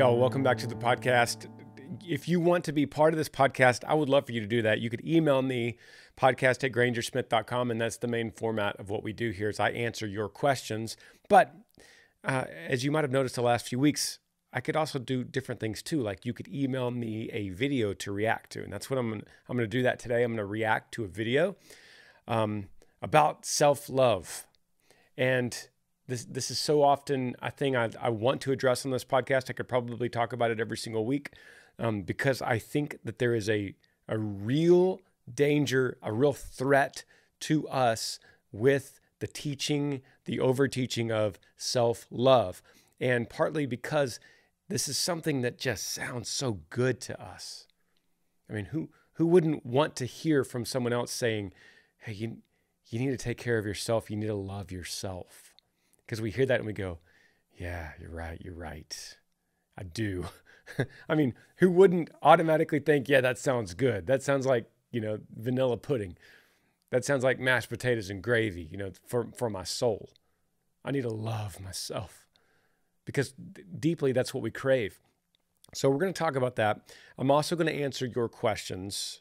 all Welcome back to the podcast. If you want to be part of this podcast, I would love for you to do that. You could email me podcast at grangersmith.com, and that's the main format of what we do here is I answer your questions. But uh, as you might have noticed the last few weeks, I could also do different things too. Like you could email me a video to react to, and that's what I'm gonna, I'm going to do that today. I'm going to react to a video um, about self love, and this this is so often a thing I, I want to address on this podcast. I could probably talk about it every single week um, because I think that there is a a real danger, a real threat to us with the teaching, the overteaching of self love, and partly because this is something that just sounds so good to us. I mean, who who wouldn't want to hear from someone else saying, "Hey, you you need to take care of yourself. You need to love yourself." Because we hear that and we go, yeah, you're right, you're right. I do. I mean, who wouldn't automatically think, yeah, that sounds good? That sounds like, you know, vanilla pudding. That sounds like mashed potatoes and gravy, you know, for, for my soul. I need to love myself because deeply that's what we crave. So we're going to talk about that. I'm also going to answer your questions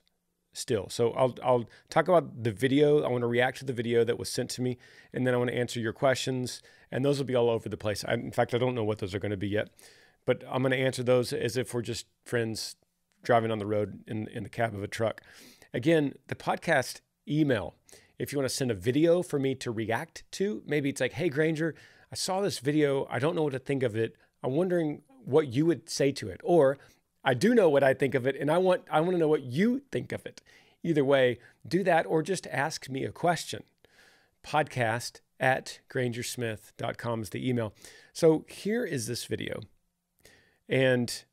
still. So I'll I'll talk about the video. I want to react to the video that was sent to me, and then I want to answer your questions. And those will be all over the place. I, in fact, I don't know what those are going to be yet, but I'm going to answer those as if we're just friends driving on the road in in the cab of a truck. Again, the podcast email. If you want to send a video for me to react to, maybe it's like, "Hey Granger, I saw this video. I don't know what to think of it. I'm wondering what you would say to it." Or I do know what I think of it, and I want I want to know what you think of it. Either way, do that or just ask me a question. Podcast at grangersmith.com is the email. So here is this video. And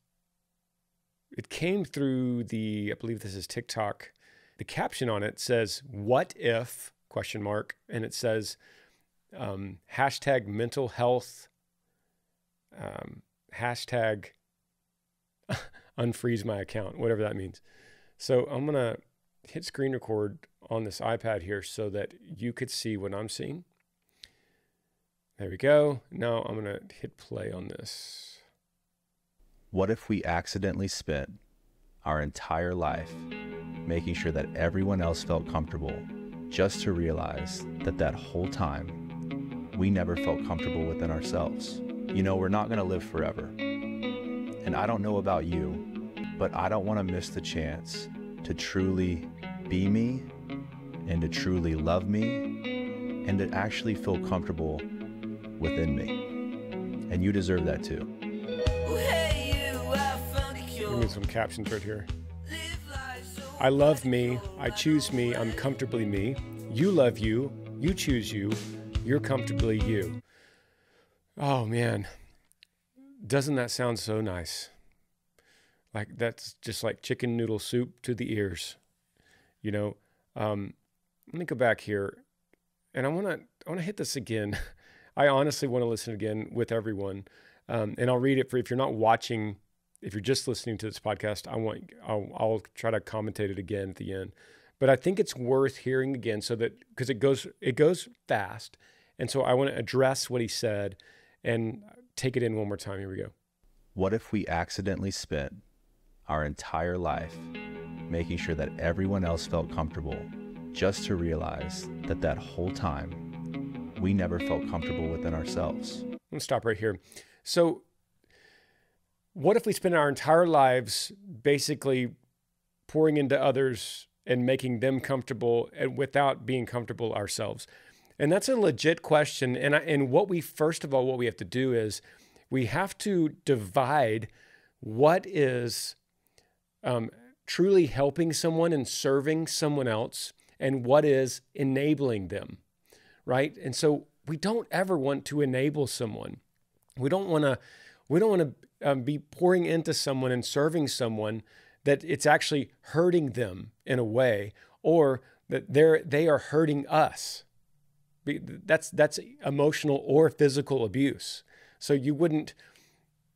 it came through the, I believe this is TikTok. The caption on it says, What if? question mark. And it says um, hashtag mental health, um, hashtag unfreeze my account, whatever that means. So I'm going to hit screen record on this iPad here so that you could see what I'm seeing. There we go. Now I'm going to hit play on this. What if we accidentally spent our entire life making sure that everyone else felt comfortable just to realize that that whole time we never felt comfortable within ourselves? You know, we're not going to live forever. And I don't know about you, but I don't want to miss the chance to truly be me and to truly love me and to actually feel comfortable within me. And you deserve that too. I me some captions right here. I love me. I choose me. I'm comfortably me. You love you. You choose you. You're comfortably you. Oh, man. Doesn't that sound so nice? Like that's just like chicken noodle soup to the ears, you know. Um, let me go back here, and I want to I want to hit this again. I honestly want to listen again with everyone, um, and I'll read it for if you're not watching, if you're just listening to this podcast. I want I'll, I'll try to commentate it again at the end, but I think it's worth hearing again so that because it goes it goes fast, and so I want to address what he said, and take it in one more time. Here we go. What if we accidentally spent our entire life making sure that everyone else felt comfortable just to realize that that whole time we never felt comfortable within ourselves? Let's stop right here. So, what if we spent our entire lives basically pouring into others and making them comfortable and without being comfortable ourselves? And that's a legit question. And I, and what we first of all what we have to do is we have to divide what is um, truly helping someone and serving someone else and what is enabling them, right? And so we don't ever want to enable someone. We don't want to. We don't want to um, be pouring into someone and serving someone that it's actually hurting them in a way, or that they're they are hurting us that's that's emotional or physical abuse. So you wouldn't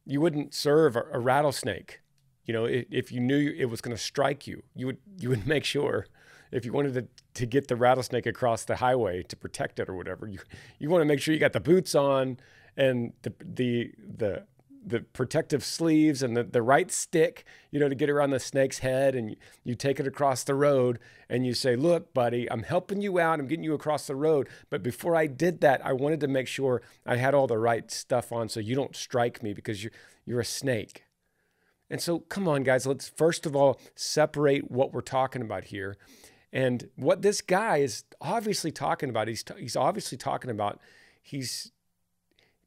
you wouldn't serve a, a rattlesnake. You know, if, if you knew it was going to strike you, you would you would make sure if you wanted to, to get the rattlesnake across the highway to protect it or whatever, you you want to make sure you got the boots on and the the the the protective sleeves and the, the right stick, you know, to get around the snake's head. And you, take it across the road and you say, Look, buddy, I'm helping you out. I'm getting you across the road. But before I did that, I wanted to make sure I had all the right stuff on so you don't strike me because you're, you're a snake. And so, come on, guys, let's first of all separate what we're talking about here. And what this guy is obviously talking about, he's, he's obviously talking about, he's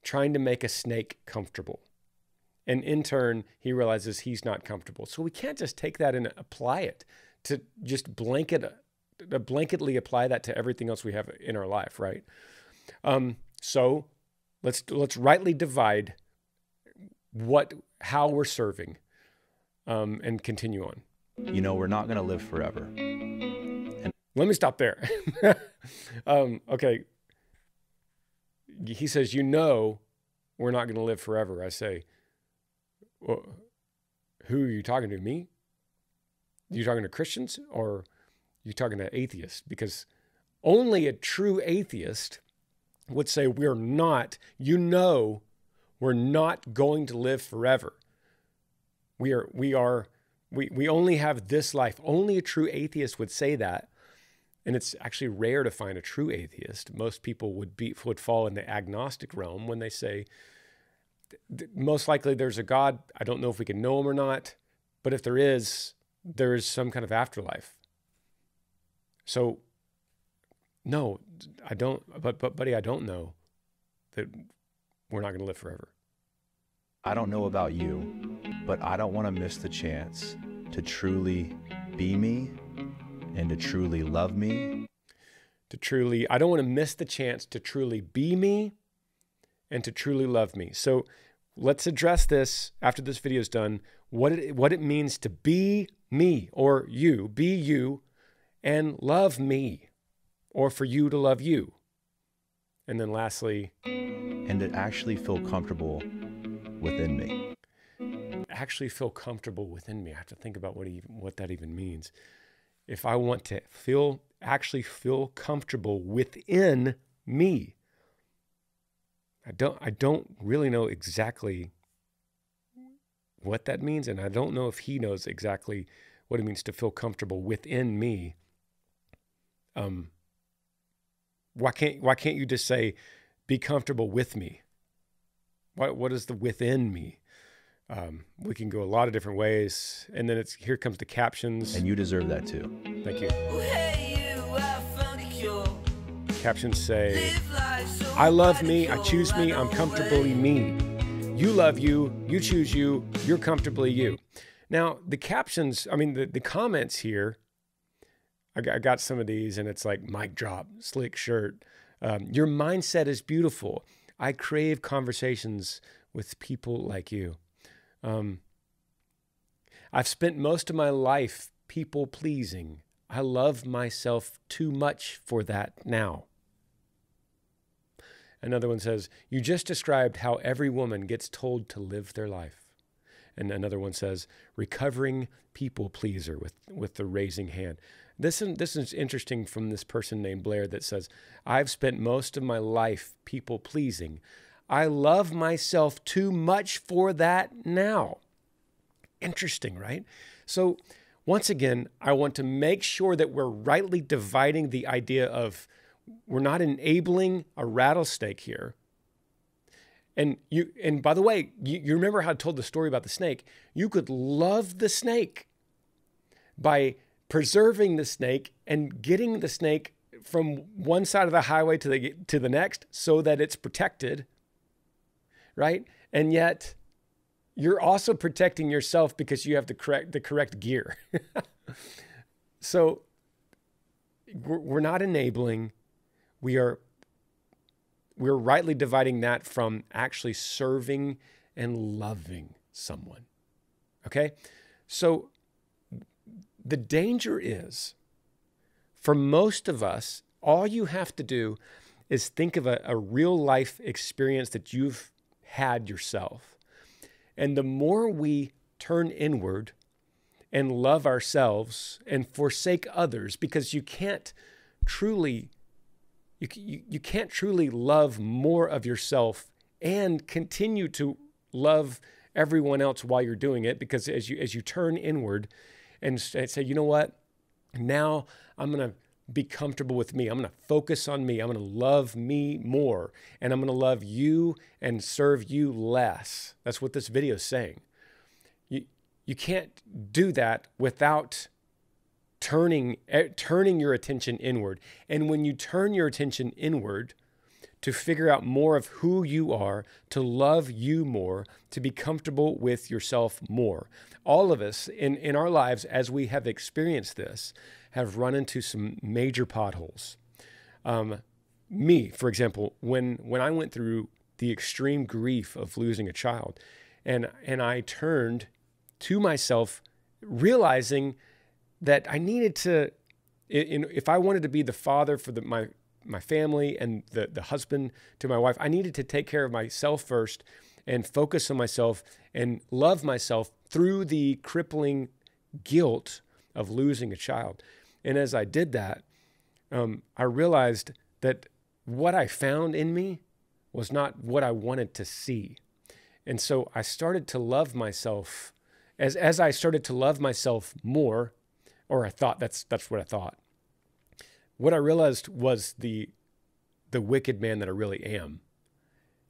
trying to make a snake comfortable. And in turn, he realizes he's not comfortable. So we can't just take that and apply it to just blanket, blanketly apply that to everything else we have in our life, right? Um, so let's let's rightly divide what how we're serving, um, and continue on. You know, we're not going to live forever. And let me stop there. um, okay. He says, "You know, we're not going to live forever." I say well, who are you talking to? Me? You talking to Christians or you talking to atheists? Because only a true atheist would say, We're not, you know, we're not going to live forever. We are, we are, we, we only have this life. Only a true atheist would say that. And it's actually rare to find a true atheist. Most people would be would fall in the agnostic realm when they say, most likely there's a God. I don't know if we can know him or not, but if there is, there is some kind of afterlife. So, no, I don't, but, but buddy, I don't know that we're not going to live forever. I don't know about you, but I don't want to miss the chance to truly be me and to truly love me. To truly, I don't want to miss the chance to truly be me and to truly love me. So let's address this after this video is done what it, what it means to be me or you, be you, and love me, or for you to love you. And then lastly, and to actually feel comfortable within me. Actually feel comfortable within me. I have to think about what even, what that even means. If I want to feel actually feel comfortable within me, I don't I don't really know exactly what that means and I don't know if he knows exactly what it means to feel comfortable within me. Um why can't why can't you just say be comfortable with me? What what is the within me? Um, we can go a lot of different ways and then it's here comes the captions and you deserve that too thank you, hey, you captions say I love me, I choose me, I'm comfortably me. You love you, you choose you, you're comfortably you. Now, the captions, I mean, the, the comments here, I got, I got some of these and it's like mic drop, slick shirt. Um, your mindset is beautiful. I crave conversations with people like you. Um, I've spent most of my life people pleasing. I love myself too much for that now. Another one says, You just described how every woman gets told to live their life. And another one says, Recovering people pleaser with, with the raising hand. This, this is interesting from this person named Blair that says, I've spent most of my life people pleasing. I love myself too much for that now. Interesting, right? So, once again, I want to make sure that we're rightly dividing the idea of we're not enabling a rattlesnake here. And you and by the way, you, you remember how I told the story about the snake? You could love the snake by preserving the snake and getting the snake from one side of the highway to the to the next so that it's protected. Right? And yet you're also protecting yourself because you have the correct the correct gear. so we're not enabling we are we're rightly dividing that from actually serving and loving someone. Okay? So the danger is for most of us, all you have to do is think of a, a, real life experience that you've had yourself. And the more we turn inward and love ourselves and forsake others, because you can't truly you, you, you can't truly love more of yourself and continue to love everyone else while you're doing it because as you as you turn inward and, and say you know what now i'm going to be comfortable with me i'm going to focus on me i'm going to love me more and i'm going to love you and serve you less that's what this video is saying you you can't do that without turning eh, turning your attention inward. And when you turn your attention inward to figure out more of who you are, to love you more, to be comfortable with yourself more. All of us in, in our lives, as we have experienced this, have run into some major potholes. Um, me, for example, when when I went through the extreme grief of losing a child, and and I turned to myself, realizing that I needed to, in, if I wanted to be the father for the, my my family and the the husband to my wife, I needed to take care of myself first and focus on myself and love myself through the crippling guilt of losing a child. And as I did that, um, I realized that what I found in me was not what I wanted to see. And so I started to love myself. As, as I started to love myself more, or I thought that's that's what I thought. What I realized was the the wicked man that I really am,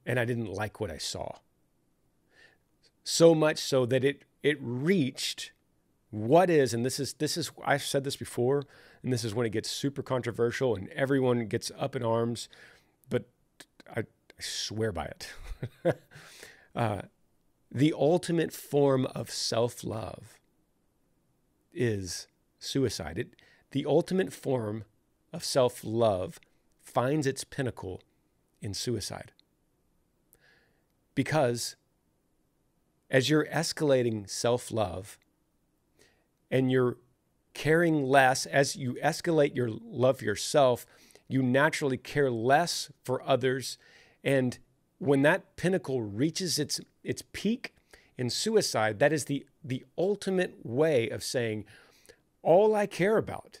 and I didn't like what I saw. So much so that it it reached what is and this is this is I've said this before and this is when it gets super controversial and everyone gets up in arms, but I, I swear by it. uh, the ultimate form of self love is suicide, it, the ultimate form of self love finds its pinnacle in suicide. Because as you're escalating self love and you're caring less, as you escalate your love yourself, you naturally care less for others. And when that pinnacle reaches its, its peak in suicide, that is the, the ultimate way of saying, all I care about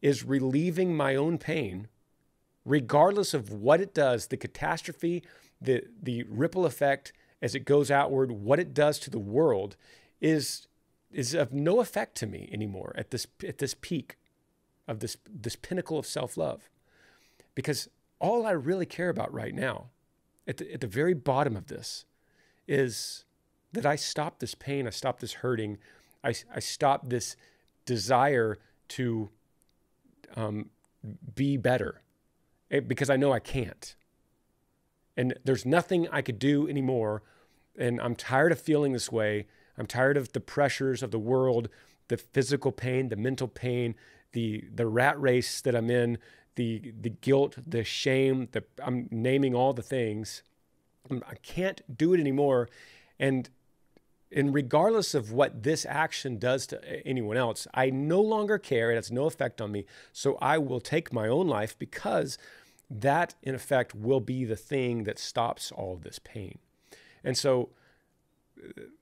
is relieving my own pain, regardless of what it does, the catastrophe, the, the ripple effect as it goes outward, what it does to the world is, is of no effect to me anymore at this, at this peak of this, this pinnacle of self love. Because all I really care about right now, at the, at the very bottom of this, is that I stop this pain, I stop this hurting, I, I stop this desire to um, be better eh, because I know I can't. And there's nothing I could do anymore. And I'm tired of feeling this way. I'm tired of the pressures of the world, the physical pain, the mental pain, the the rat race that I'm in, the the guilt, the shame, the I'm naming all the things. I can't do it anymore. And and regardless of what this action does to eh, anyone else, I no longer care. It has no effect on me. So I will take my own life because that, in effect, will be the thing that stops all this pain. And so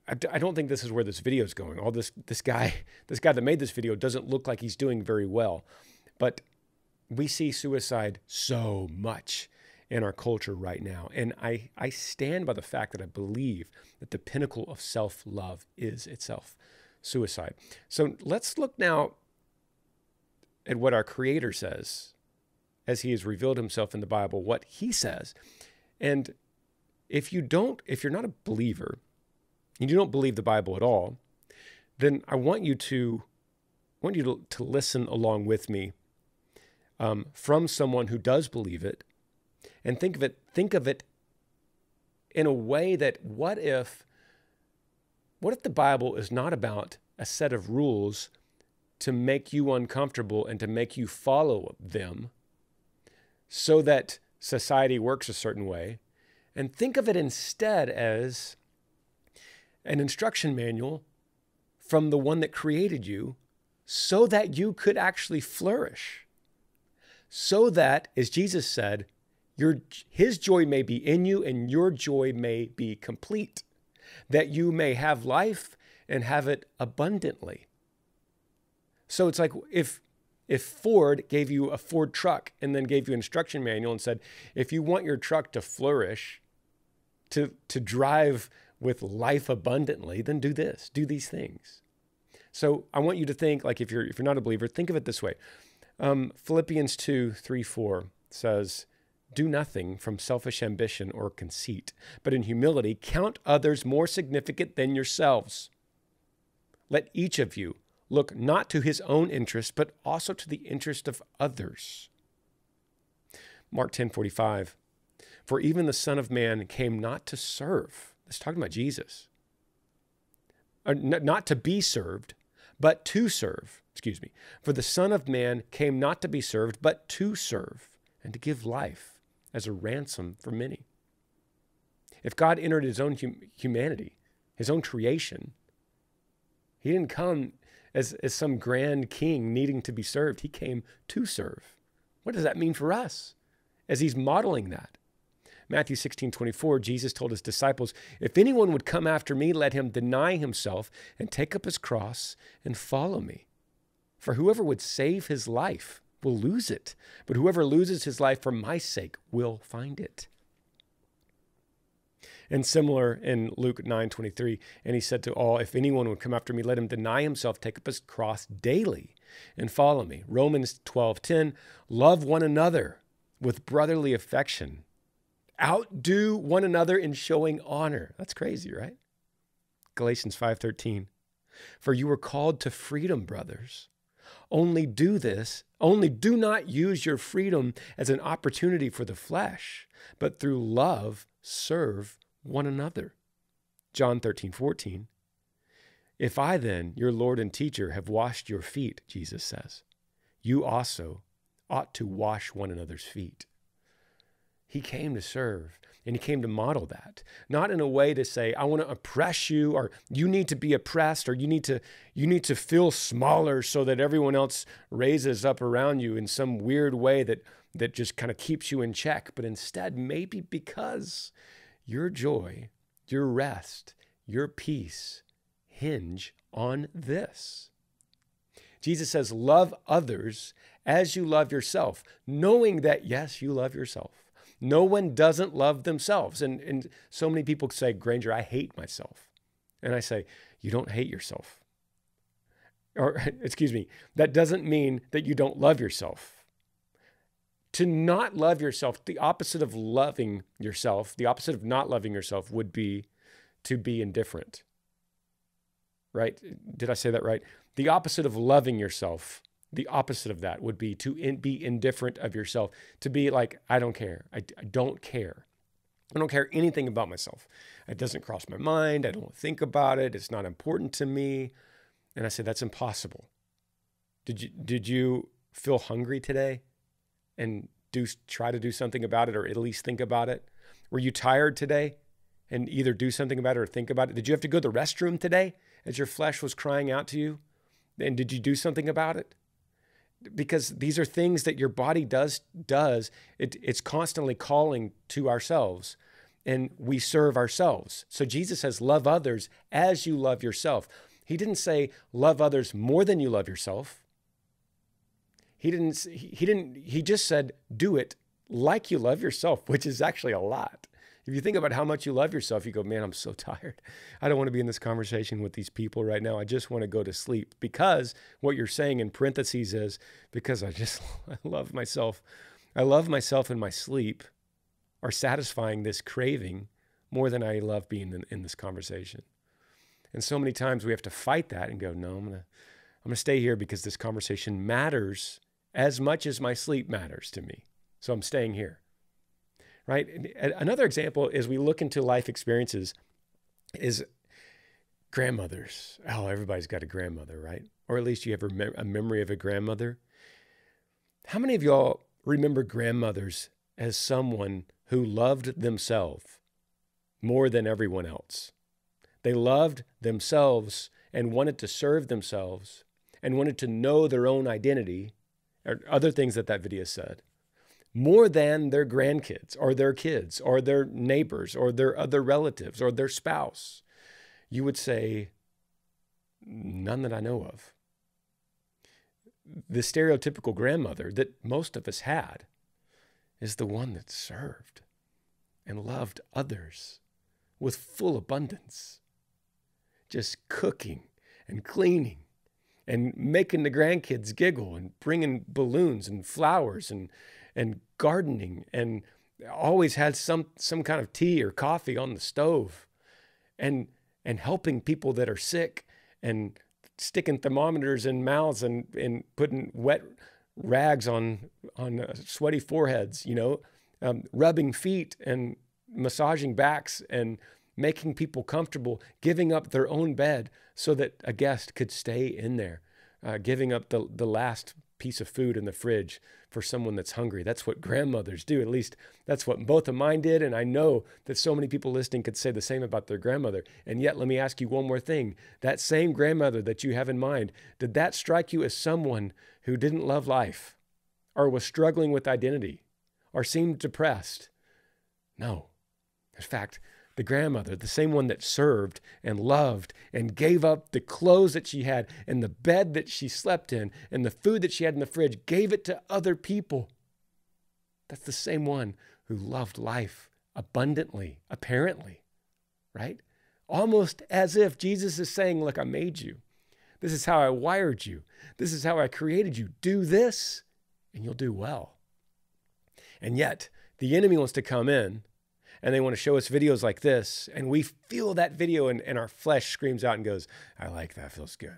eh, I don't think this is where this video is going. All this, this guy, this guy that made this video doesn't look like he's doing very well. But we see suicide so much in our culture right now. And I, I stand by the fact that I believe that the pinnacle of self love is itself suicide. So let's look now at what our Creator says as He has revealed Himself in the Bible, what He says. And if you don't, if you're not a believer, and you don't believe the Bible at all, then I want you to I want you to, to listen along with me um, from someone who does believe it and think of it think of it in a way that what if what if the Bible is not about a set of rules to make you uncomfortable and to make you follow them so that society works a certain way and think of it instead as an instruction manual from the one that created you so that you could actually flourish so that as Jesus said your, his joy may be in you and your joy may be complete, that you may have life and have it abundantly. So it's like if if Ford gave you a Ford truck and then gave you an instruction manual and said, if you want your truck to flourish, to to drive with life abundantly, then do this, do these things. So I want you to think like if you're if you're not a believer, think of it this way. Um, Philippians 2, 3, 4 says, do nothing from selfish ambition or conceit, but in humility count others more significant than yourselves. Let each of you look not to his own interest, but also to the interest of others. Mark 10:45 For even the son of man came not to serve. That's talking about Jesus. Uh, not to be served, but to serve. Excuse me. For the son of man came not to be served, but to serve and to give life as a ransom for many. If God entered his own hum- humanity, his own creation, he didn't come as, as some grand king needing to be served. He came to serve. What does that mean for us as he's modeling that? Matthew 16, 24, Jesus told his disciples, If anyone would come after me, let him deny himself and take up his cross and follow me. For whoever would save his life will lose it, but whoever loses his life for my sake will find it. And similar in Luke 9 23, and he said to all, If anyone would come after me, let him deny himself, take up his cross daily, and follow me. Romans 12 10, love one another with brotherly affection. Outdo one another in showing honor. That's crazy, right? Galatians 5:13 For you were called to freedom, brothers. Only do this, only do not use your freedom as an opportunity for the flesh, but through love serve one another. John 13, 14. If I then, your Lord and teacher, have washed your feet, Jesus says, you also ought to wash one another's feet. He came to serve. And he came to model that, not in a way to say, I want to oppress you or you need to be oppressed or you need to you need to feel smaller so that everyone else raises up around you in some weird way that that just kind of keeps you in check, but instead maybe because your joy, your rest, your peace hinge on this. Jesus says, Love others as you love yourself, knowing that, yes, you love yourself. No one doesn't love themselves. And, and so many people say, Granger, I hate myself. And I say, you don't hate yourself. Or, excuse me, that doesn't mean that you don't love yourself. To not love yourself, the opposite of loving yourself, the opposite of not loving yourself would be to be indifferent. Right? Did I say that right? The opposite of loving yourself the opposite of that would be to in, be indifferent of yourself, to be like, I don't care. I, I don't care. I don't care anything about myself. It doesn't cross my mind. I don't think about it. It's not important to me. And I said, that's impossible. Did you, did you feel hungry today and do try to do something about it or at least think about it? Were you tired today and either do something about it or think about it? Did you have to go to the restroom today as your flesh was crying out to you? And did you do something about it? because these are things that your body does does it, it's constantly calling to ourselves and we serve ourselves so jesus says love others as you love yourself he didn't say love others more than you love yourself he didn't he didn't he just said do it like you love yourself which is actually a lot if you think about how much you love yourself, you go, man, I'm so tired. I don't want to be in this conversation with these people right now. I just want to go to sleep because what you're saying in parentheses is because I just I love myself. I love myself in my sleep are satisfying this craving more than I love being in, in this conversation. And so many times we have to fight that and go, no, I'm going to. I'm going to stay here because this conversation matters as much as my sleep matters to me. So I'm staying here right? Another example is we look into life experiences is grandmothers. Oh, everybody's got a grandmother, right? Or at least you have a, memory of a grandmother. How many of y'all remember grandmothers as someone who loved themselves more than everyone else? They loved themselves and wanted to serve themselves and wanted to know their own identity or other things that that video said more than their grandkids or their kids or their neighbors or their other relatives or their spouse? You would say, none that I know of. The stereotypical grandmother that most of us had is the one that served and loved others with full abundance, just cooking and cleaning and making the grandkids giggle and bringing balloons and flowers and and gardening and always had some some kind of tea or coffee on the stove and and helping people that are sick and sticking thermometers in mouths and and putting wet rags on on uh, sweaty foreheads you know um, rubbing feet and massaging backs and making people comfortable giving up their own bed so that a guest could stay in there uh, giving up the, the last piece of food in the fridge for someone that's hungry. That's what grandmothers do. At least that's what both of mine did. And I know that so many people listening could say the same about their grandmother. And yet, let me ask you one more thing. That same grandmother that you have in mind, did that strike you as someone who didn't love life or was struggling with identity or seemed depressed? No. In fact, the grandmother, the same one that served and loved and gave up the clothes that she had and the bed that she slept in and the food that she had in the fridge, gave it to other people. That's the same one who loved life abundantly, apparently, right? Almost as if Jesus is saying, Look, I made you. This is how I wired you. This is how I created you. Do this and you'll do well. And yet, the enemy wants to come in and they want to show us videos like this. And we feel that video and, and our flesh screams out and goes, I like that. Feels good.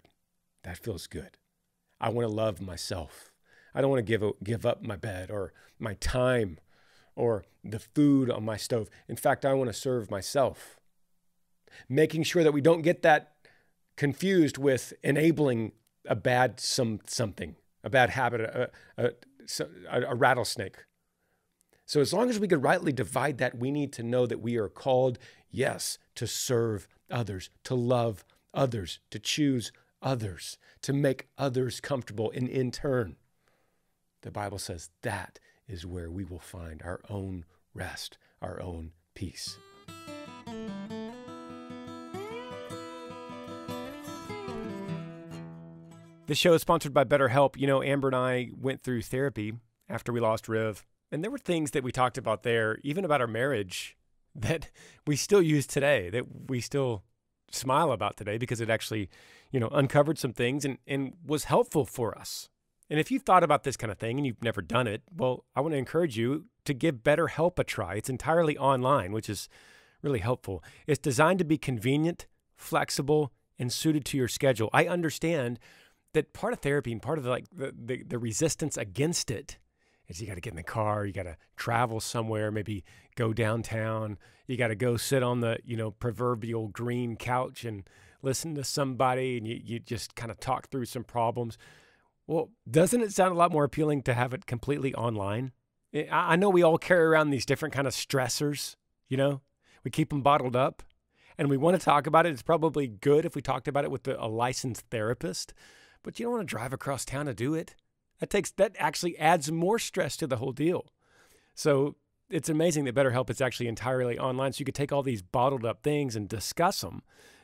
That feels good. I want to love myself. I don't want to give, a, give up my bed or my time or the food on my stove. In fact, I want to serve myself. Making sure that we don't get that confused with enabling a bad some something, a bad habit, a, a, a rattlesnake so, as long as we could rightly divide that, we need to know that we are called, yes, to serve others, to love others, to choose others, to make others comfortable. And in turn, the Bible says that is where we will find our own rest, our own peace. The show is sponsored by BetterHelp. You know, Amber and I went through therapy after we lost Riv and there were things that we talked about there, even about our marriage, that we still use today, that we still smile about today because it actually, you know, uncovered some things and, and was helpful for us. And if you've thought about this kind of thing and you've never done it, well, I want to encourage you to give BetterHelp a try. It's entirely online, which is really helpful. It's designed to be convenient, flexible, and suited to your schedule. I understand that part of therapy and part of the, like the, the, the resistance against it is you got to get in the car, you got to travel somewhere, maybe go downtown, you got to go sit on the you know proverbial green couch and listen to somebody, and you, you just kind of talk through some problems. Well, doesn't it sound a lot more appealing to have it completely online? I, I know we all carry around these different kind of stressors, you know, we keep them bottled up. And we want to talk about it. It's probably good if we talked about it with a licensed therapist, but you don't want to drive across town to do it. That takes that actually adds more stress to the whole deal. So it's amazing that BetterHelp is actually entirely online. So you could take all these bottled up things and discuss them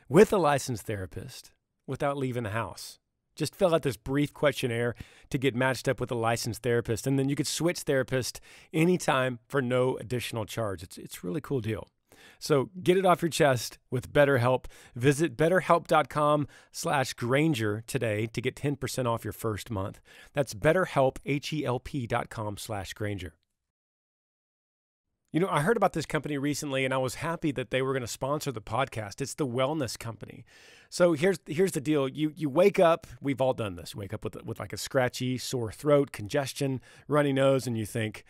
with a licensed therapist without leaving the house. Just fill out this brief questionnaire to get matched up with a licensed therapist, and then you could switch therapist anytime for no additional charge. It's, it's a really cool deal. So get it off your chest with BetterHelp. Visit betterhelp.com slash Granger today to get 10% off your first month. That's betterhelp, H-E-L-P dot com slash Granger. You know, I heard about this company recently and I was happy that they were going to sponsor the podcast. It's the Wellness Company. So here's here's the deal. You you wake up, we've all done this. Wake up with with like a scratchy, sore throat, congestion, runny nose and you think,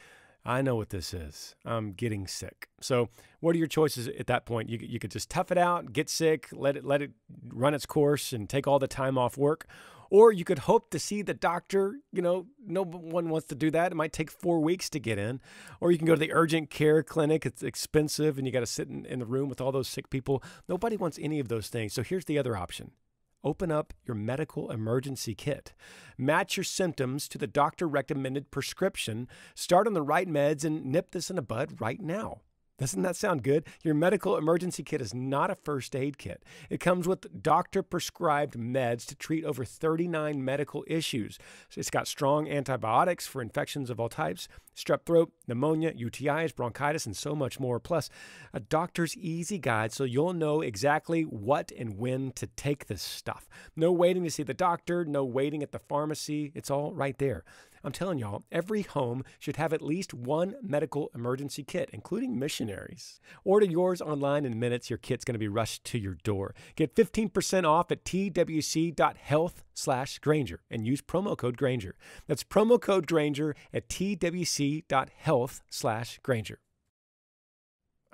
I know what this is. I'm getting sick. So, what are your choices at that point? You, you could just tough it out, get sick, let it, let it run its course, and take all the time off work. Or you could hope to see the doctor. You know, no one wants to do that. It might take four weeks to get in. Or you can go to the urgent care clinic. It's expensive, and you got to sit in, in the room with all those sick people. Nobody wants any of those things. So, here's the other option open up your medical emergency kit. Match your symptoms to the doctor recommended prescription. Start on the right meds and nip this in the bud right now. Doesn't that sound good? Your medical emergency kit is not a first aid kit. It comes with doctor prescribed meds to treat over 39 medical issues. So it's got strong antibiotics for infections of all types, strep throat, pneumonia, UTIs, bronchitis, and so much more. Plus, a doctor's easy guide so you'll know exactly what and when to take this stuff. No waiting to see the doctor, no waiting at the pharmacy. It's all right there. I'm telling y'all, every home should have at least one medical emergency kit, including missionaries. Order yours online in minutes. Your kit's going to be rushed to your door. Get 15% off at twc.health slash Granger and use promo code Granger. That's promo code Granger at twc.health slash Granger.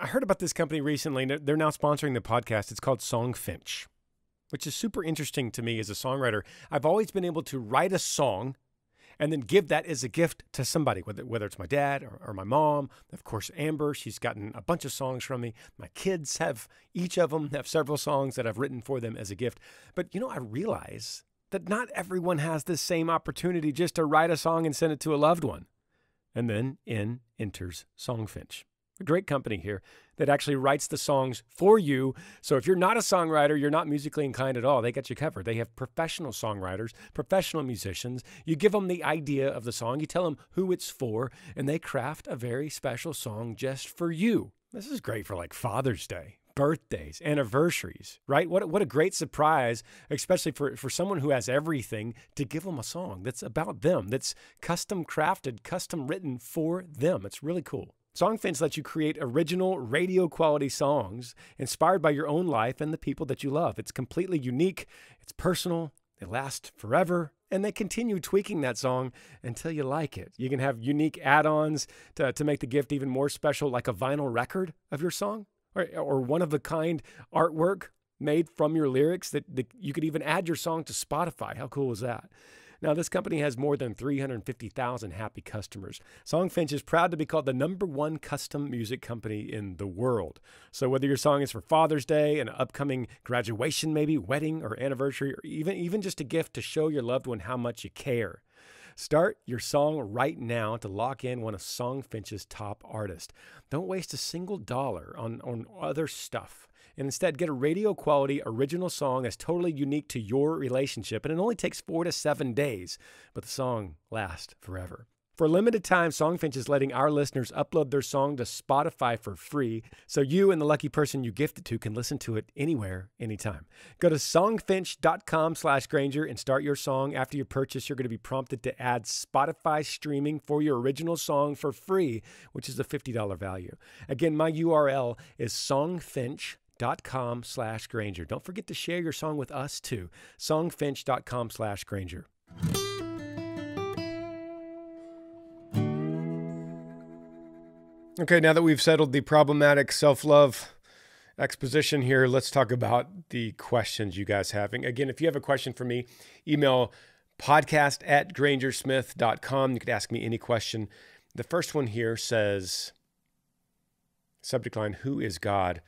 I heard about this company recently. They're now sponsoring the podcast. It's called Songfinch, which is super interesting to me as a songwriter. I've always been able to write a song and then give that as a gift to somebody, whether, whether it's my dad or, or my mom. Of course, Amber, she's gotten a bunch of songs from me. My kids have, each of them have several songs that I've written for them as a gift. But, you know, I realize that not everyone has this same opportunity just to write a song and send it to a loved one. And then in enters Songfinch a great company here that actually writes the songs for you. So if you're not a songwriter, you're not musically inclined at all, they got you covered. They have professional songwriters, professional musicians. You give them the idea of the song, you tell them who it's for, and they craft a very special song just for you. This is great for like Father's Day, birthdays, anniversaries, right? What, what a great surprise, especially for, for someone who has everything, to give them a song that's about them, that's custom crafted, custom written for them. It's really cool. Songfence lets you create original radio quality songs inspired by your own life and the people that you love. It's completely unique, it's personal, It lasts forever, and they continue tweaking that song until you like it. You can have unique add ons to, to make the gift even more special, like a vinyl record of your song or, or one of a kind artwork made from your lyrics that, that you could even add your song to Spotify. How cool is that? Now, this company has more than 350,000 happy customers. Songfinch is proud to be called the number one custom music company in the world. So, whether your song is for Father's Day, an upcoming graduation, maybe, wedding, or anniversary, or even, even just a gift to show your loved one how much you care. Start your song right now to lock in one of Songfinch's top artists. Don't waste a single dollar on, on other stuff and instead get a radio quality original song that's totally unique to your relationship. And it only takes four to seven days, but the song lasts forever. For a limited time, Songfinch is letting our listeners upload their song to Spotify for free, so you and the lucky person you gift it to can listen to it anywhere, anytime. Go to songfinch.com slash Granger and start your song. After you purchase, you're going to be prompted to add Spotify streaming for your original song for free, which is a $50 value. Again, my URL is songfinch.com songfinch.com slash Granger. Don't forget to share your song with us too. Songfinch.com slash Granger. Okay, now that we've settled the problematic self love exposition here, let's talk about the questions you guys having. Again, if you have a question for me, email podcast at grangersmith.com. You could ask me any question. The first one here says, subject line, Who is God?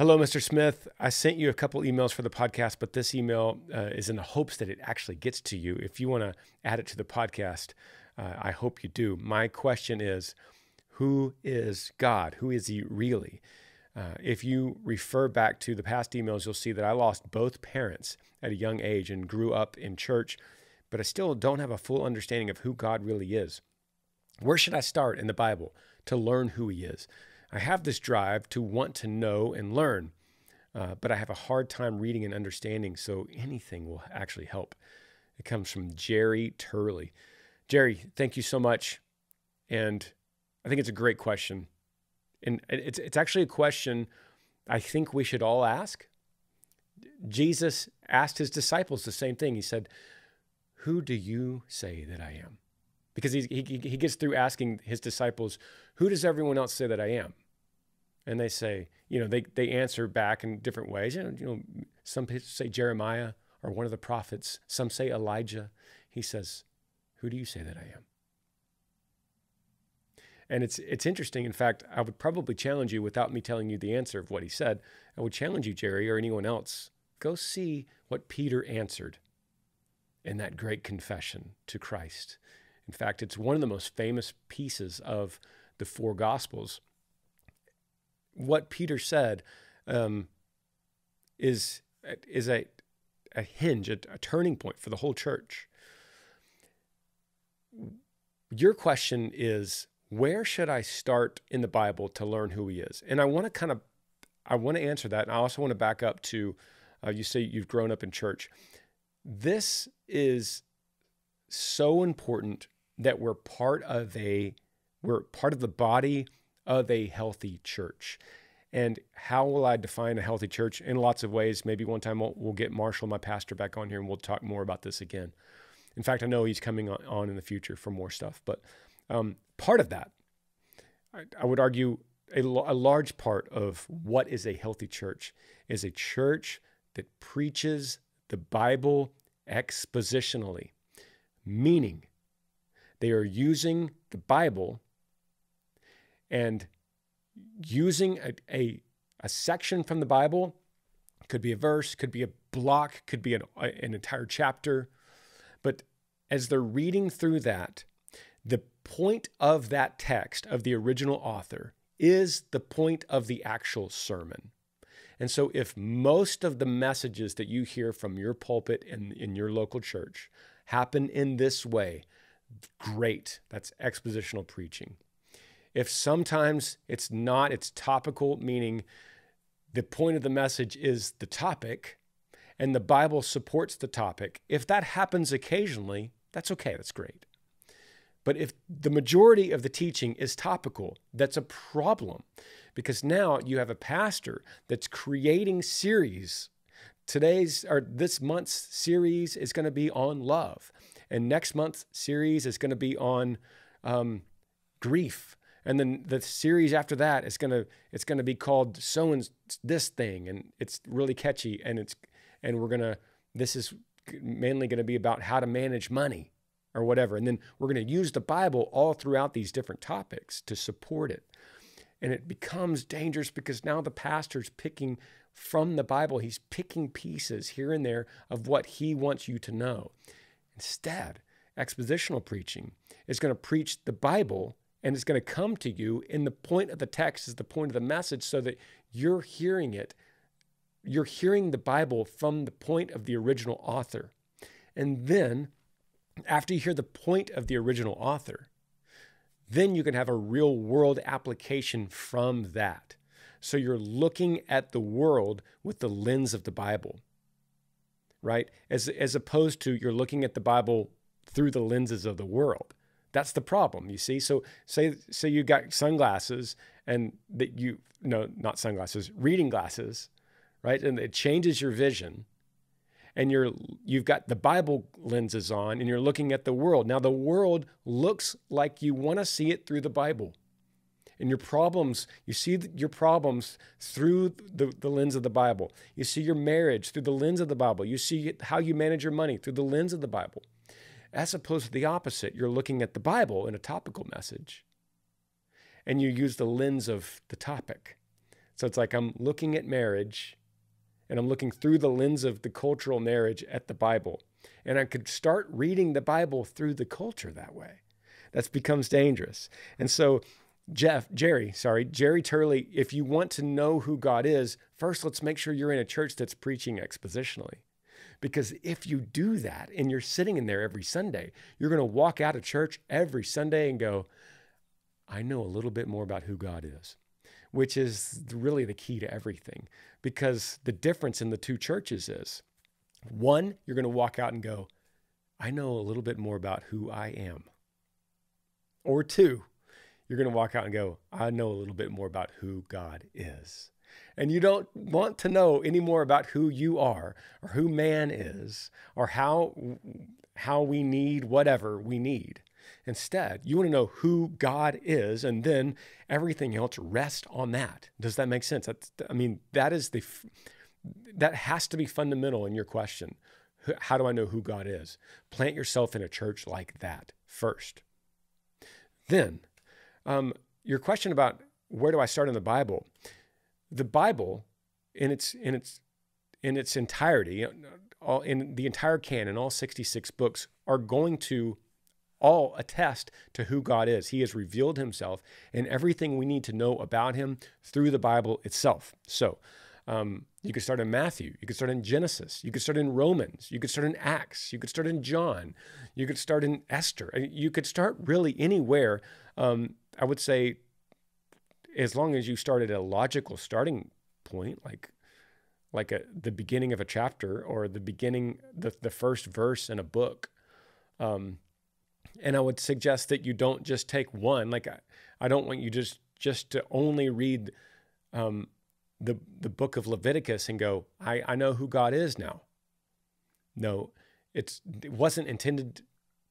Hello, Mr. Smith. I sent you a couple emails for the podcast, but this email uh, is in the hopes that it actually gets to you. If you want to add it to the podcast, uh, I hope you do. My question is Who is God? Who is He really? Uh, if you refer back to the past emails, you'll see that I lost both parents at a young age and grew up in church, but I still don't have a full understanding of who God really is. Where should I start in the Bible to learn who He is? I have this drive to want to know and learn, uh, but I have a hard time reading and understanding, so anything will actually help. It comes from Jerry Turley. Jerry, thank you so much. And I think it's a great question. And it's, it's actually a question I think we should all ask. Jesus asked his disciples the same thing. He said, Who do you say that I am? Because he, he, he gets through asking his disciples, Who does everyone else say that I am? and they say, you know, they, they answer back in different ways. You know, you know, some say Jeremiah or one of the prophets, some say Elijah. He says, Who do you say that I am? And it's it's interesting. In fact, I would probably challenge you without me telling you the answer of what he said. I would challenge you, Jerry, or anyone else, go see what Peter answered in that great confession to Christ. In fact, it's one of the most famous pieces of the four gospels what Peter said um, is is a a hinge, a, a turning point for the whole church. Your question is, where should I start in the Bible to learn who He is? And I want to kind of, I want to answer that, and I also want to back up to, uh, you say you've grown up in church. This is so important that we're part of a, we're part of the body of a healthy church. And how will I define a healthy church? In lots of ways. Maybe one time we'll, we'll get Marshall, my pastor, back on here and we'll talk more about this again. In fact, I know he's coming on, in the future for more stuff. But um, part of that, I, I would argue, a, a large part of what is a healthy church is a church that preaches the Bible expositionally, meaning they are using the Bible and using a, a, a section from the Bible could be a verse, could be a block, could be an, an entire chapter. But as they're reading through that, the point of that text of the original author is the point of the actual sermon. And so, if most of the messages that you hear from your pulpit and in, in your local church happen in this way, great. That's expositional preaching. If sometimes it's not, it's topical, meaning the point of the message is the topic and the Bible supports the topic. If that happens occasionally, that's okay, that's great. But if the majority of the teaching is topical, that's a problem because now you have a pastor that's creating series. Today's or this month's series is going to be on love, and next month's series is going to be on um, grief and then the series after that is gonna it's gonna be called so and this thing, and it's really catchy, and it's and we're gonna this is mainly gonna be about how to manage money or whatever, and then we're gonna use the Bible all throughout these different topics to support it, and it becomes dangerous because now the pastor's picking from the Bible, he's picking pieces here and there of what he wants you to know. Instead, expositional preaching is going to preach the Bible and it's going to come to you. And the point of the text is the point of the message so that you're hearing it. You're hearing the Bible from the point of the original author. And then, after you hear the point of the original author, then you can have a real world application from that. So you're looking at the world with the lens of the Bible, right? As, as opposed to you're looking at the Bible through the lenses of the world. That's the problem, you see. So say say you got sunglasses and that you no not sunglasses, reading glasses, right? And it changes your vision. And you're you've got the Bible lenses on and you're looking at the world. Now the world looks like you want to see it through the Bible. And your problems, you see your problems through the, the lens of the Bible. You see your marriage through the lens of the Bible. You see how you manage your money through the lens of the Bible as opposed to the opposite. You're looking at the Bible in a topical message and you use the lens of the topic. So it's like I'm looking at marriage and I'm looking through the lens of the cultural marriage at the Bible. And I could start reading the Bible through the culture that way. That becomes dangerous. And so, Jeff, Jerry, sorry, Jerry Turley, if you want to know who God is, first let's make sure you're in a church that's preaching expositionally. Because if you do that and you're sitting in there every Sunday, you're going to walk out of church every Sunday and go, I know a little bit more about who God is, which is really the key to everything. Because the difference in the two churches is one, you're going to walk out and go, I know a little bit more about who I am. Or two, you're going to walk out and go, I know a little bit more about who God is and you don't want to know any more about who you are or who man is or how how we need whatever we need. Instead, you want to know who God is and then everything else rest on that. Does that make sense? That's, I mean, that is the that has to be fundamental in your question. How do I know who God is? Plant yourself in a church like that first. Then, um, your question about where do I start in the Bible? the Bible in its in its in its entirety, all in the entire canon, all 66 books are going to all attest to who God is. He has revealed himself and everything we need to know about him through the Bible itself. So, um, you could start in Matthew. You could start in Genesis. You could start in Romans. You could start in Acts. You could start in John. You could start in Esther. You could start really anywhere. Um, I would say as long as you started a logical starting point, like like a, the beginning of a chapter or the beginning the, the first verse in a book um, and i would suggest that you don't just take one like i, I don't want you just just to only read um, the the book of leviticus and go i i know who god is now no it's it wasn't intended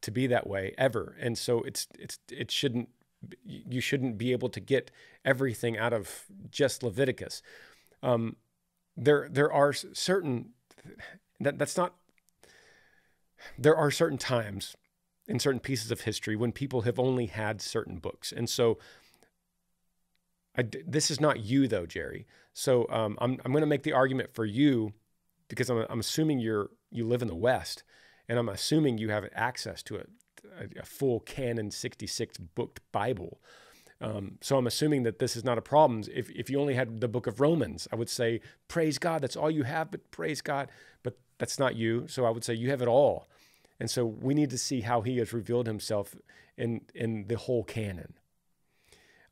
to be that way ever and so it's it's it shouldn't you shouldn't be able to get everything out of just Leviticus. Um, there, there are certain that that's not. There are certain times in certain pieces of history when people have only had certain books, and so I, this is not you though, Jerry. So um, I'm I'm going to make the argument for you because I'm I'm assuming you're you live in the West, and I'm assuming you have access to it a, a full canon 66 booked Bible. Um, so I'm assuming that this is not a problem. If, if you only had the book of Romans, I would say, praise God, that's all you have, but praise God. But that's not you. So I would say you have it all. And so we need to see how he has revealed himself in, in the whole canon.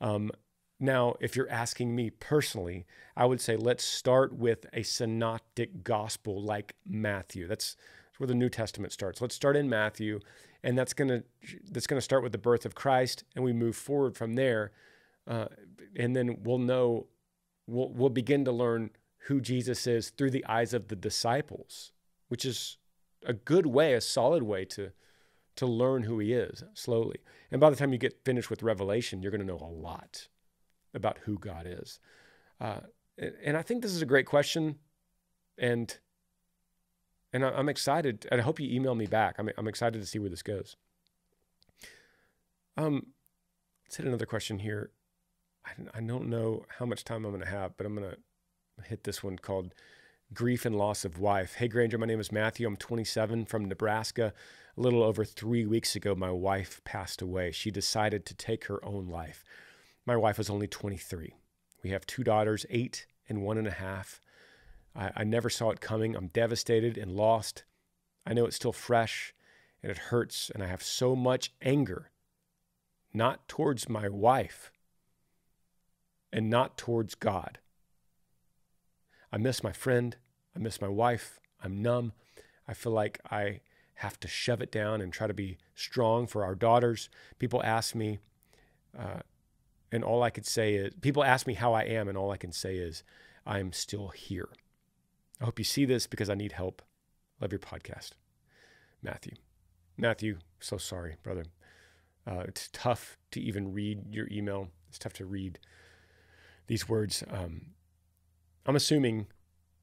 Um, now, if you're asking me personally, I would say let's start with a synoptic gospel like Matthew. That's it's where the New Testament starts. Let's start in Matthew, and that's gonna that's gonna start with the birth of Christ, and we move forward from there, uh, and then we'll know we'll we'll begin to learn who Jesus is through the eyes of the disciples, which is a good way, a solid way to to learn who he is slowly. And by the time you get finished with Revelation, you're going to know a lot about who God is. Uh, and I think this is a great question, and and I'm excited. And I hope you email me back. I'm, I'm excited to see where this goes. Um, let's hit another question here. I, I don't know how much time I'm going to have, but I'm going to hit this one called Grief and Loss of Wife. Hey, Granger, my name is Matthew. I'm 27 from Nebraska. A little over three weeks ago, my wife passed away. She decided to take her own life. My wife was only 23. We have two daughters, eight and one and a half. I, I never saw it coming. I'm devastated and lost. I know it's still fresh and it hurts, and I have so much anger, not towards my wife and not towards God. I miss my friend. I miss my wife. I'm numb. I feel like I have to shove it down and try to be strong for our daughters. People ask me, uh, and all I could say is, people ask me how I am, and all I can say is, I'm still here. I hope you see this because I need help. Love your podcast. Matthew. Matthew, so sorry, brother. Uh, it's tough to even read your email. It's tough to read these words. Um, I'm assuming,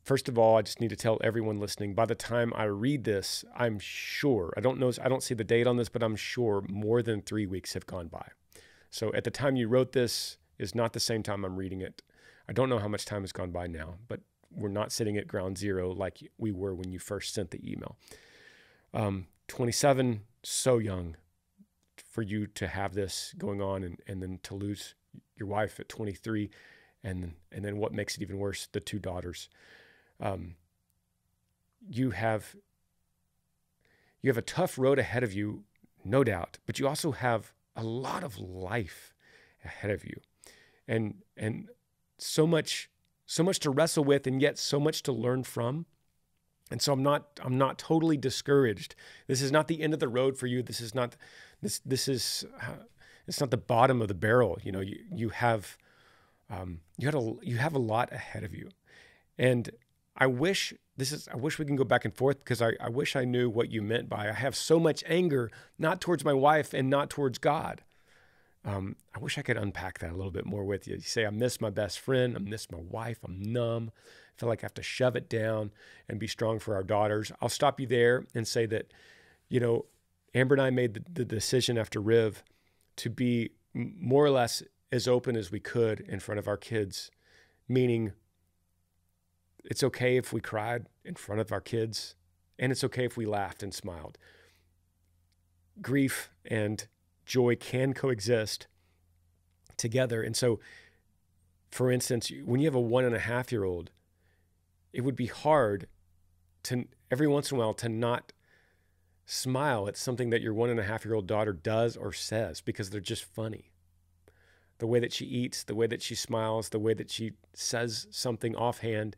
first of all, I just need to tell everyone listening. By the time I read this, I'm sure I don't know. I don't see the date on this, but I'm sure more than three weeks have gone by. So at the time you wrote this is not the same time I'm reading it. I don't know how much time has gone by now, but we're not sitting at ground zero like we were when you first sent the email. Um, 27, so young for you to have this going on and, and then to lose your wife at 23 and and then what makes it even worse the two daughters um, you have you have a tough road ahead of you no doubt but you also have a lot of life ahead of you and and so much so much to wrestle with and yet so much to learn from. And so I'm not I'm not totally discouraged. This is not the end of the road for you. This is not this this is uh, it's not the bottom of the barrel. You know, you you have um, you had a you have a lot ahead of you. And I wish this is I wish we can go back and forth because I, I wish I knew what you meant by I have so much anger, not towards my wife and not towards God. Um, I wish I could unpack that a little bit more with you. You say, I miss my best friend. I miss my wife. I'm numb. I feel like I have to shove it down and be strong for our daughters. I'll stop you there and say that, you know, Amber and I made the, the decision after Riv to be more or less as open as we could in front of our kids, meaning it's okay if we cried in front of our kids, and it's okay if we laughed and smiled. Grief and joy can coexist together. And so, for instance, when you have a one and a half year old, it would be hard to every once in a while to not smile at something that your one and a half year old daughter does or says because they're just funny. The way that she eats, the way that she smiles, the way that she says something offhand,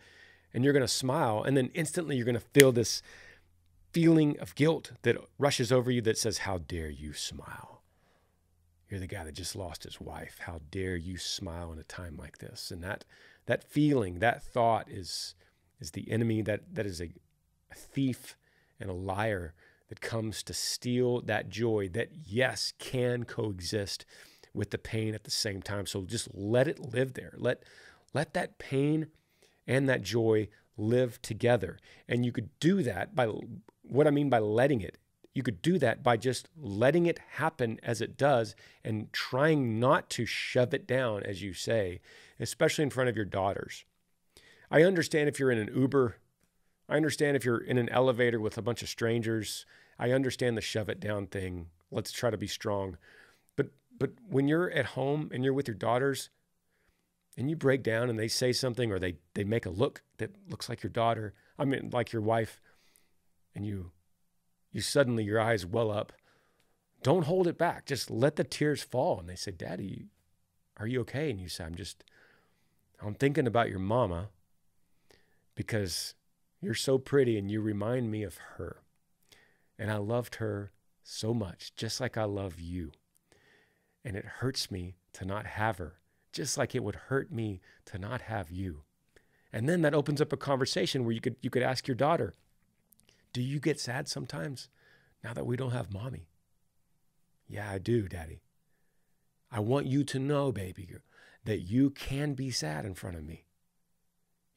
and you're going to smile. And then instantly you're going to feel this feeling of guilt that rushes over you that says, How dare you smile? You're the guy that just lost his wife. How dare you smile in a time like this? And that that feeling, that thought is is the enemy that that is a, a thief and a liar that comes to steal that joy that yes can coexist with the pain at the same time. So just let it live there. Let let that pain and that joy live together. And you could do that by what I mean by letting it you could do that by just letting it happen as it does and trying not to shove it down, as you say, especially in front of your daughters. I understand if you're in an Uber. I understand if you're in an elevator with a bunch of strangers. I understand the shove it down thing. Let's try to be strong. But but when you're at home and you're with your daughters and you break down and they say something or they they make a look that looks like your daughter, I mean like your wife and you you suddenly your eyes well up. Don't hold it back. Just let the tears fall. And they say, Daddy, are you okay? And you say, I'm just, I'm thinking about your mama because you're so pretty and you remind me of her. And I loved her so much, just like I love you. And it hurts me to not have her, just like it would hurt me to not have you. And then that opens up a conversation where you could you could ask your daughter, do you get sad sometimes now that we don't have mommy? Yeah, I do, daddy. I want you to know, baby, that you can be sad in front of me.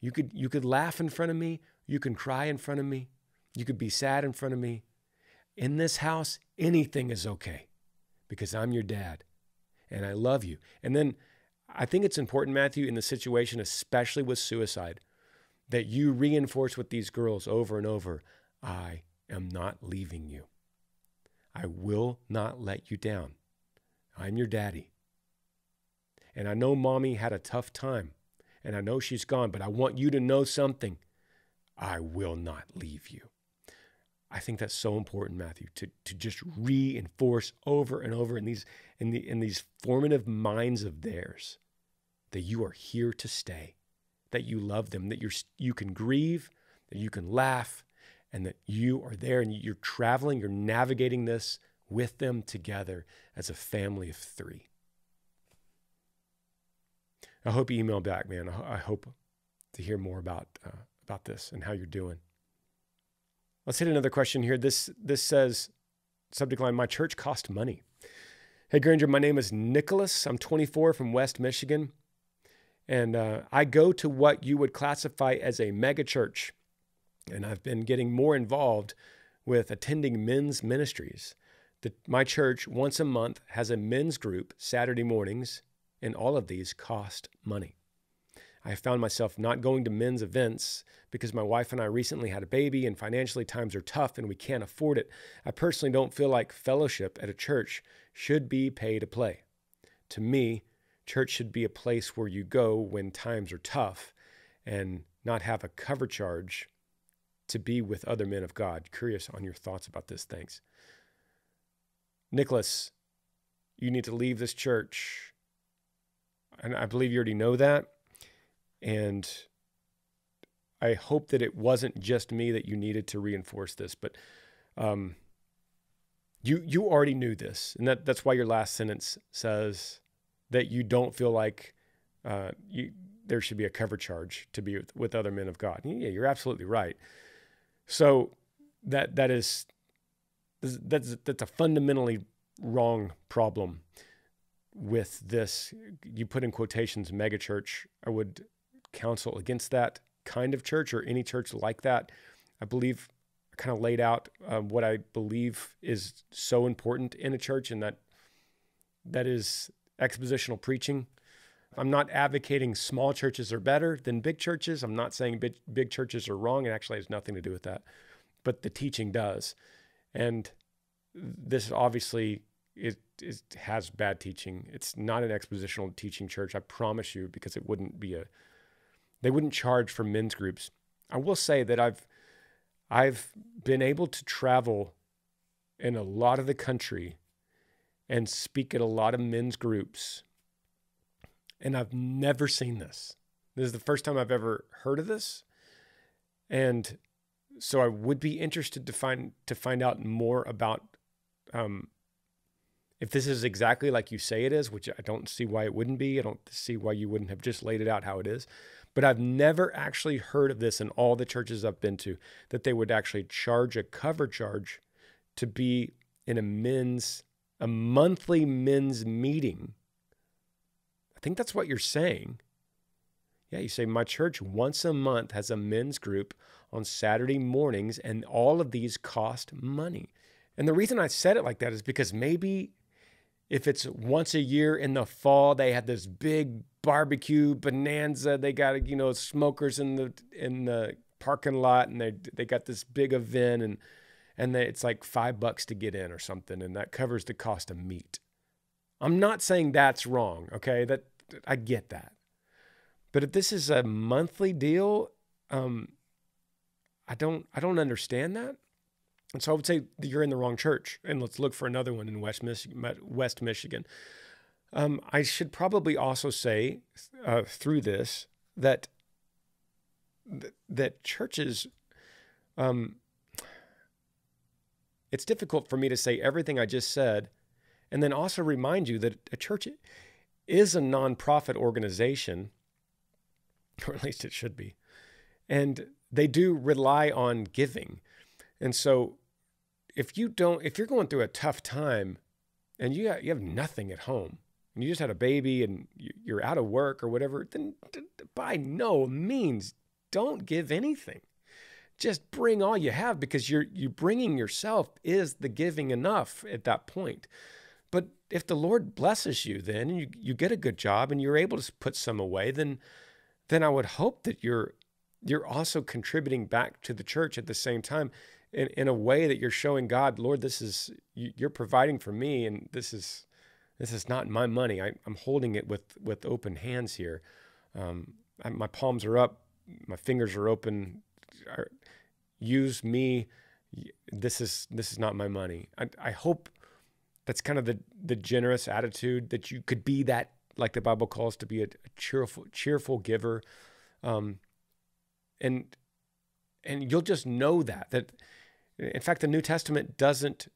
You could, you could laugh in front of me. You can cry in front of me. You could be sad in front of me. In this house, anything is okay because I'm your dad and I love you. And then I think it's important, Matthew, in the situation, especially with suicide, that you reinforce with these girls over and over I am not leaving you. I will not let you down. I'm your daddy. And I know mommy had a tough time, and I know she's gone, but I want you to know something. I will not leave you. I think that's so important, Matthew, to, to just reinforce over and over in these in the in these formative minds of theirs that you are here to stay, that you love them, that you're you can grieve, that you can laugh, and that you are there and you're traveling, you're navigating this with them together as a family of three. I hope you email back, man. I hope to hear more about uh, about this and how you're doing. Let's hit another question here. This this says subject line: My church cost money. Hey Granger, my name is Nicholas. I'm 24 from West Michigan, and uh, I go to what you would classify as a mega church. And I've been getting more involved with attending men's ministries. The, my church, once a month, has a men's group Saturday mornings, and all of these cost money. I found myself not going to men's events because my wife and I recently had a baby, and financially times are tough and we can't afford it. I personally don't feel like fellowship at a church should be pay to play. To me, church should be a place where you go when times are tough and not have a cover charge to be with other men of God. Curious on your thoughts about this. Thanks. Nicholas, you need to leave this church. And I believe you already know that. And I hope that it wasn't just me that you needed to reinforce this, but um, you you already knew this, and that that's why your last sentence says that you don't feel like uh, you there should be a cover charge to be with, with other men of God. yeah, you're absolutely right. So that that is that's that's a fundamentally wrong problem with this. You put in quotations megachurch. I would counsel against that kind of church or any church like that. I believe I kind of laid out um, what I believe is so important in a church, and that that is expositional preaching. I'm not advocating small churches are better than big churches. I'm not saying big, big churches are wrong. It actually has nothing to do with that, but the teaching does. And this obviously it, it has bad teaching. It's not an expositional teaching church, I promise you, because it wouldn't be a they wouldn't charge for men's groups. I will say that I've I've been able to travel in a lot of the country and speak at a lot of men's groups and I've never seen this. This is the first time I've ever heard of this. And so I would be interested to find to find out more about um, if this is exactly like you say it is, which I don't see why it wouldn't be. I don't see why you wouldn't have just laid it out how it is. But I've never actually heard of this in all the churches I've been to that they would actually charge a cover charge to be in a men's a monthly men's meeting I think that's what you're saying. Yeah, you say, My church once a month has a men's group on Saturday mornings, and all of these cost money. And the reason I said it like that is because maybe if it's once a year in the fall, they had this big barbecue bonanza. They got you know smokers in the in the parking lot, and they they got this big event, and and they, it's like five bucks to get in or something, and that covers the cost of meat. I'm not saying that's wrong, okay? That I get that. But if this is a monthly deal, um, I don't I don't understand that. And so I would say you're in the wrong church, and let's look for another one in West, Mich- West Michigan. Um, I should probably also say uh, through this that th- that churches, um, it's difficult for me to say everything I just said and then also remind you that a church is a nonprofit organization, or at least it should be. And they do rely on giving. And so if you don't, if you're going through a tough time and you, you have nothing at home, and you just had a baby and you're out of work or whatever, then by no means don't give anything. Just bring all you have because you're you bringing yourself is the giving enough at that point. But if the Lord blesses you then and you, you get a good job and you're able to put some away, then then I would hope that you're you're also contributing back to the church at the same time in, in a way that you're showing God, Lord, this is you're providing for me and this is this is not my money. I, am holding it with with open hands here. Um, I, my palms are up, my fingers are open. Use me. This is this is not my money. I, I hope that's kind of the the generous attitude that you could be that like the Bible calls to be a, a cheerful cheerful giver, um, and and you'll just know that that in fact the New Testament doesn't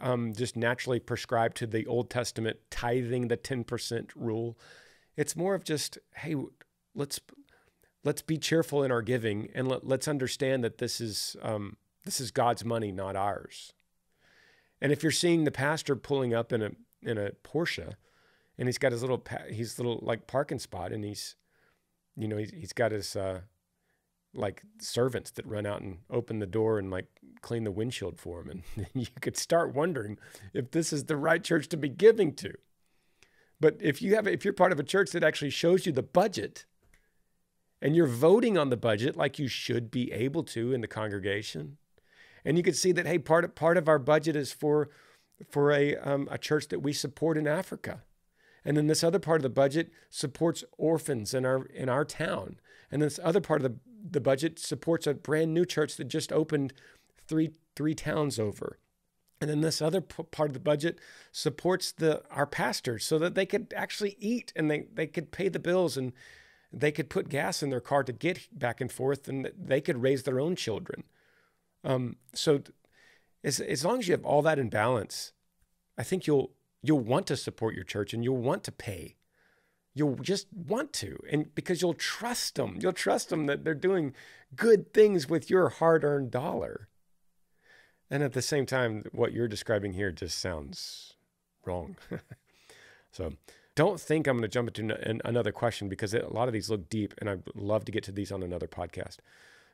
um, just naturally prescribe to the Old Testament tithing the ten percent rule. It's more of just hey let's let's be cheerful in our giving and let, us understand that this is um, this is God's money, not ours. And if you're seeing the pastor pulling up in a in a Porsche, and he's got his little his little like parking spot, and he's, you know, he's, he's got his uh, like servants that run out and open the door and like clean the windshield for him, and you could start wondering if this is the right church to be giving to. But if you have if you're part of a church that actually shows you the budget, and you're voting on the budget like you should be able to in the congregation and you can see that, hey, part of, part of our budget is for, for a, um, a church that we support in Africa. And then this other part of the budget supports orphans in our, in our town. And this other part of the, the budget supports a brand new church that just opened three, three towns over. And then this other p- part of the budget supports the our pastors so that they could actually eat and they, they could pay the bills and they could put gas in their car to get back and forth and they could raise their own children. Um, so as, as long as you have all that in balance, I think you'll you'll want to support your church and you'll want to pay. You'll just want to, and because you'll trust them, you'll trust them that they're doing good things with your hard-earned dollar. And at the same time, what you're describing here just sounds wrong. so don't think I'm going to jump into another question because a lot of these look deep, and I'd love to get to these on another podcast.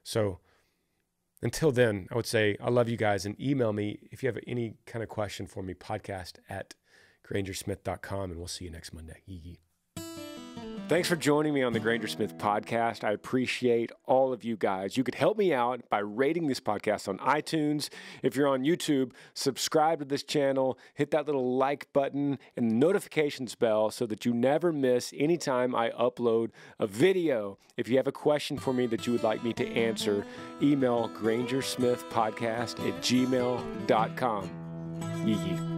So until then, I would say I love you guys and email me if you have any kind of question for me, podcast at grangersmith.com, and we'll see you next Monday. Yee-yee. Thanks for joining me on the Granger Smith podcast. I appreciate all of you guys. You could help me out by rating this podcast on iTunes. If you're on YouTube, subscribe to this channel, hit that little like button and notification notifications bell so that you never miss any time I upload a video. If you have a question for me that you would like me to answer, email grangersmithpodcast at gmail.com. Yee yee.